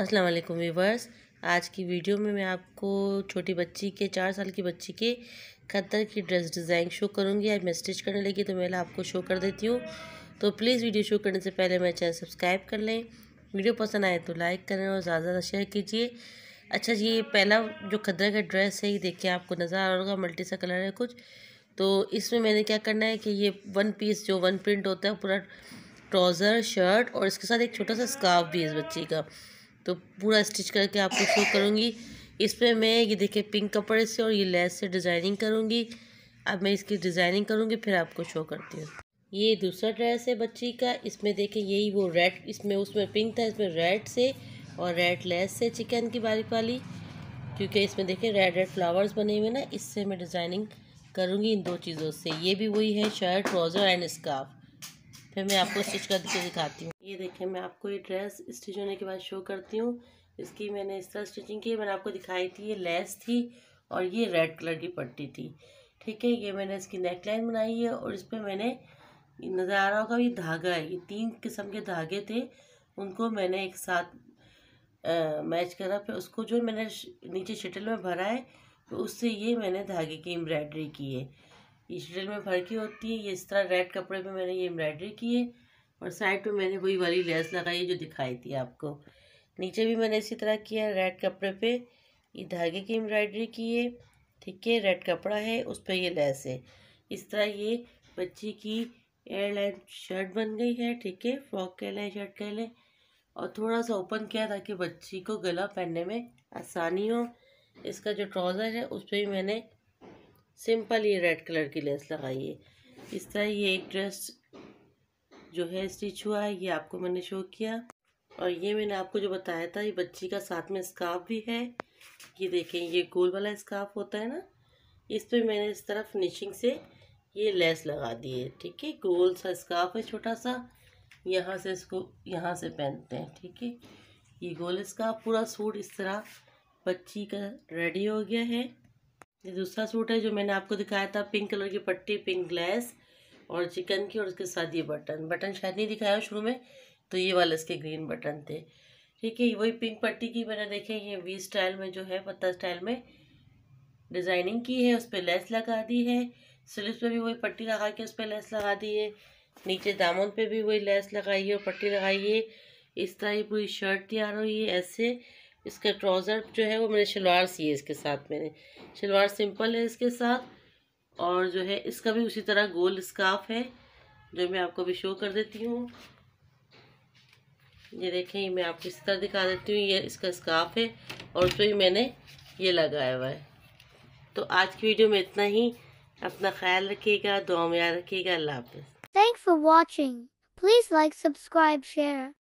अस्सलाम वालेकुम वीवर्स आज की वीडियो में मैं आपको छोटी बच्ची के चार साल की बच्ची के खतर की ड्रेस डिज़ाइन शो करूँगी आज मैं स्टिच करने लगी तो मैं आपको शो कर देती हूँ तो प्लीज़ वीडियो शो करने से पहले मेरे चैनल सब्सक्राइब कर लें वीडियो पसंद आए तो लाइक करें और ज़्यादा ज़्यादा शेयर कीजिए अच्छा जी ये पहला जो खदरा का ड्रेस है ये देखिए आपको नज़र आ रहा होगा मल्टी सा कलर है कुछ तो इसमें मैंने क्या करना है कि ये वन पीस जो वन प्रिंट होता है पूरा ट्राउज़र शर्ट और इसके साथ एक छोटा सा स्कार्फ भी है इस बच्ची का तो पूरा स्टिच करके आपको शो करूँगी इस पर मैं ये देखिए पिंक कपड़े से और ये लेस से डिज़ाइनिंग करूँगी अब मैं इसकी डिज़ाइनिंग करूँगी फिर आपको शो करती हूँ ये दूसरा ड्रेस है बच्ची का इसमें देखें यही वो रेड इसमें उसमें पिंक था इसमें रेड से और रेड लेस से चिकन की बारीक वाली क्योंकि इसमें देखें रेड रेड फ्लावर्स बने हुए ना इससे मैं डिज़ाइनिंग करूँगी इन दो चीज़ों से ये भी वही है शर्ट ट्राउज़र एंड स्कार्फ फिर मैं आपको स्टिच करके दिखाती हूँ ये देखें मैं आपको ये ड्रेस स्टिच होने के बाद शो करती हूँ इसकी मैंने इस तरह स्टिचिंग की मैंने आपको दिखाई थी ये लेस थी और ये रेड कलर की पट्टी थी ठीक है ये मैंने इसकी नेक लाइन बनाई है और इस पर मैंने नज़र आ रहा होगा ये धागा है ये तीन किस्म के धागे थे उनको मैंने एक साथ आ, मैच करा फिर उसको जो मैंने नीचे शटल में भरा है तो उससे ये मैंने धागे की एम्ब्रॉयडरी की है ये शटल में भर की होती है ये इस तरह रेड कपड़े पे मैंने ये एम्ब्रॉयडरी की है और साइड पे मैंने वही वाली लेस लगाई जो दिखाई थी आपको नीचे भी मैंने इसी तरह किया रेड कपड़े पे ये धागे की एम्ब्रॉयडरी की है ठीक है रेड कपड़ा है उस पर ये लेस है इस तरह ये बच्ची की एयर लाइन शर्ट बन गई है ठीक है फ्रॉक कह लें शर्ट कह लें और थोड़ा सा ओपन किया ताकि बच्ची को गला पहनने में आसानी हो इसका जो ट्राउज़र है उस पर भी मैंने सिंपल ये रेड कलर की लेस लगाई है इस तरह ये एक ड्रेस जो है स्टिच हुआ है ये आपको मैंने शो किया और ये मैंने आपको जो बताया था ये बच्ची का साथ में स्काफ भी है ये देखें ये गोल वाला स्काफ होता है ना इस पर मैंने इस तरह फिनिशिंग से ये लेस लगा दी है ठीक है गोल सा स्काफ है छोटा सा यहाँ से इसको यहाँ से पहनते हैं ठीक है ये गोल स्काफ पूरा सूट इस तरह बच्ची का रेडी हो गया है ये दूसरा सूट है जो मैंने आपको दिखाया था पिंक कलर की पट्टी पिंक ग्लैस और चिकन की और उसके साथ ये बटन बटन शायद नहीं दिखाया शुरू में तो ये वाले इसके ग्रीन बटन थे ठीक है वही पिंक पट्टी की मैंने देखे ये वी स्टाइल में जो है पत्ता स्टाइल में डिज़ाइनिंग की है उस पर लेस लगा दी है स्लीव पे भी वही पट्टी लगा के उस पर लेस लगा दी है नीचे दामन पे भी वही लेस लगाई है और पट्टी लगाई है इस तरह ही पूरी शर्ट तैयार हुई है ऐसे इसका ट्राउज़र जो है वो मैंने शलवार सी है इसके साथ मैंने शलवार सिंपल है इसके साथ और जो है इसका भी उसी तरह गोल स्काफ है जो मैं आपको भी शो कर देती हूँ ये देखें मैं आपको इस तरह दिखा देती हूँ ये इसका स्काफ है और उस ही मैंने ये लगाया हुआ है तो आज की वीडियो में इतना ही अपना ख्याल रखिएगा दुआ में याद रखिएगा अल्लाह हाफ thanks for watching please like subscribe share